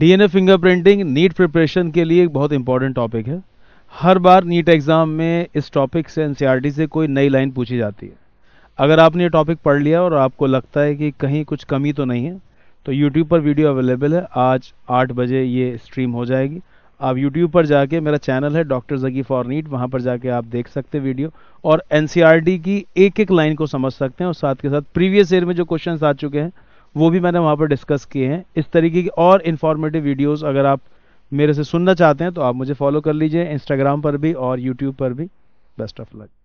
DNA fingerprinting NEET preparation के लिए एक बहुत इंपॉर्टेंट टॉपिक है हर बार नीट एग्ज़ाम में इस टॉपिक से एन e से कोई नई लाइन पूछी जाती है अगर आपने ये टॉपिक पढ़ लिया और आपको लगता है कि कहीं कुछ कमी तो नहीं है तो यूट्यूब पर वीडियो अवेलेबल है आज आठ बजे ये स्ट्रीम हो जाएगी आप यूट्यूब पर जाके मेरा चैनल है डॉक्टर जगी फॉर नीट वहाँ पर जाके आप देख सकते हैं वीडियो और एन e की एक एक लाइन को समझ सकते हैं और साथ के साथ प्रीवियस ईयर में जो क्वेश्चन आ चुके हैं वो भी मैंने वहाँ पर डिस्कस किए हैं इस तरीके की और इन्फॉर्मेटिव वीडियोस अगर आप मेरे से सुनना चाहते हैं तो आप मुझे फॉलो कर लीजिए इंस्टाग्राम पर भी और यूट्यूब पर भी बेस्ट ऑफ लक